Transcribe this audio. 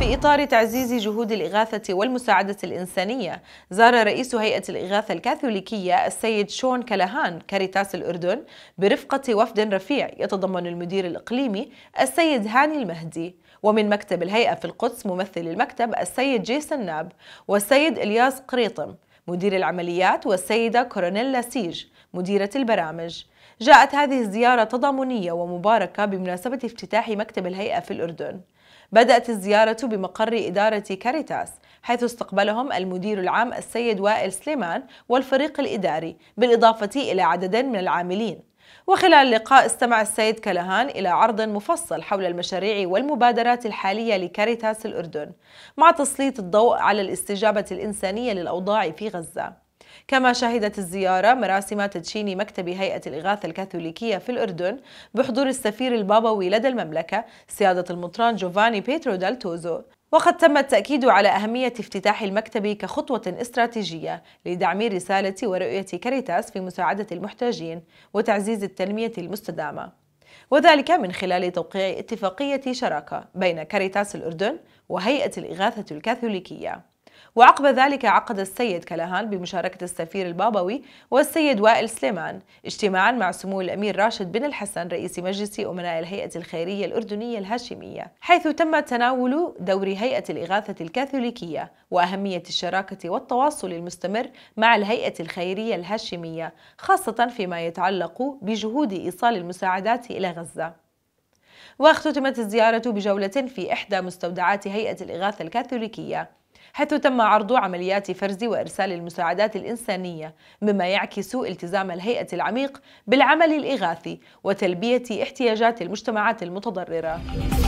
في إطار تعزيز جهود الإغاثة والمساعدة الإنسانية زار رئيس هيئة الإغاثة الكاثوليكية السيد شون كالهان كاريتاس الأردن برفقة وفد رفيع يتضمن المدير الإقليمي السيد هاني المهدي ومن مكتب الهيئة في القدس ممثل المكتب السيد جيسون ناب والسيد إلياس قريطم مدير العمليات والسيدة كورونيلا سيج مديرة البرامج جاءت هذه الزيارة تضامنية ومباركة بمناسبة افتتاح مكتب الهيئة في الأردن بدأت الزيارة بمقر إدارة كاريتاس حيث استقبلهم المدير العام السيد وائل سليمان والفريق الإداري بالإضافة إلى عدد من العاملين وخلال اللقاء استمع السيد كلهان إلى عرض مفصل حول المشاريع والمبادرات الحالية لكاريتاس الأردن مع تسليط الضوء على الاستجابة الإنسانية للأوضاع في غزة كما شهدت الزيارة مراسم تدشين مكتب هيئة الإغاثة الكاثوليكية في الأردن بحضور السفير البابوي لدى المملكة سيادة المطران جوفاني بيترو دالتوزو وقد تم التأكيد على أهمية افتتاح المكتب كخطوة استراتيجية لدعم رسالة ورؤية كاريتاس في مساعدة المحتاجين وتعزيز التنمية المستدامة وذلك من خلال توقيع اتفاقية شراكة بين كاريتاس الأردن وهيئة الإغاثة الكاثوليكية وعقب ذلك عقد السيد كلهان بمشاركة السفير البابوي والسيد وائل سليمان اجتماعا مع سمو الأمير راشد بن الحسن رئيس مجلس أمناء الهيئة الخيرية الأردنية الهاشمية حيث تم تناول دور هيئة الإغاثة الكاثوليكية وأهمية الشراكة والتواصل المستمر مع الهيئة الخيرية الهاشمية خاصة فيما يتعلق بجهود إيصال المساعدات إلى غزة واختتمت الزيارة بجولة في إحدى مستودعات هيئة الإغاثة الكاثوليكية حيث تم عرض عمليات فرز وإرسال المساعدات الإنسانية مما يعكس التزام الهيئة العميق بالعمل الإغاثي وتلبية احتياجات المجتمعات المتضررة